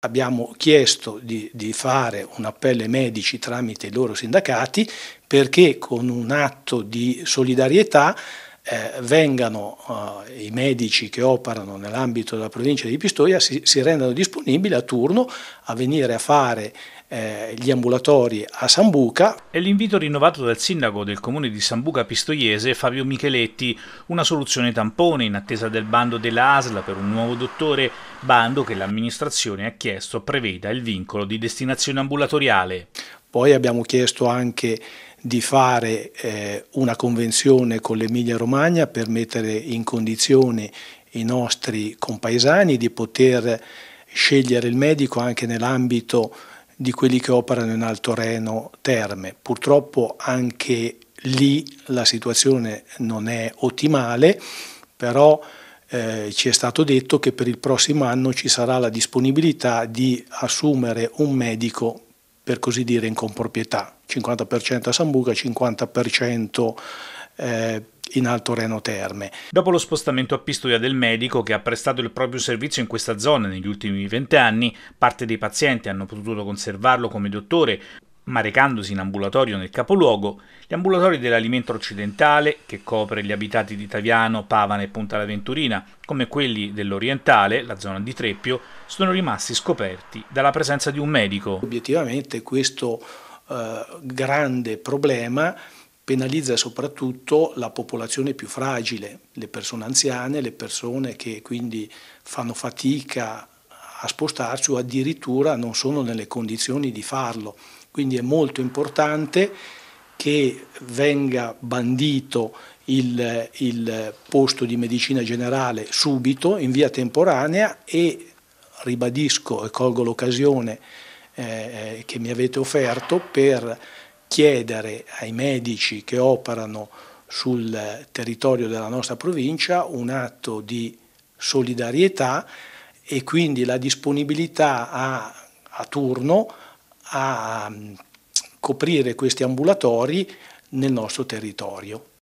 Abbiamo chiesto di, di, fare un appello ai medici tramite i loro sindacati perché con un atto di solidarietà eh, vengano eh, i medici che operano nell'ambito della provincia di Pistoia si, si rendano disponibili a turno a venire a fare eh, gli ambulatori a Sambuca. È l'invito rinnovato dal sindaco del comune di Sambuca Pistoiese, Fabio Micheletti, una soluzione tampone in attesa del bando della ASL per un nuovo dottore, bando che l'amministrazione ha chiesto preveda il vincolo di destinazione ambulatoriale. Poi abbiamo chiesto anche di fare eh, una convenzione con l'Emilia Romagna per mettere in condizione i nostri compaesani di poter scegliere il medico anche nell'ambito di quelli che operano in Alto Reno Terme. Purtroppo anche lì la situazione non è ottimale, però eh, ci è stato detto che per il prossimo anno ci sarà la disponibilità di assumere un medico, per così dire, in comproprietà, 50% a Sambuca, 50% eh, in Alto Reno Terme. Dopo lo spostamento a Pistoia del medico che ha prestato il proprio servizio in questa zona negli ultimi vent'anni, parte dei pazienti hanno potuto conservarlo come dottore ma recandosi in ambulatorio nel capoluogo, gli ambulatori dell'alimento occidentale, che copre gli abitati di Taviano, Pavana e Punta la Venturina, come quelli dell'orientale, la zona di Treppio, sono rimasti scoperti dalla presenza di un medico. Obiettivamente questo eh, grande problema penalizza soprattutto la popolazione più fragile, le persone anziane, le persone che quindi fanno fatica a spostarsi o addirittura non sono nelle condizioni di farlo. Quindi è molto importante che venga bandito il, il, posto di medicina generale subito, in via temporanea e ribadisco e colgo l'occasione eh, eh che mi avete offerto per chiedere ai medici che operano sul territorio della nostra provincia un atto di solidarietà e quindi la disponibilità a, a turno a mm, coprire questi ambulatori nel nostro territorio.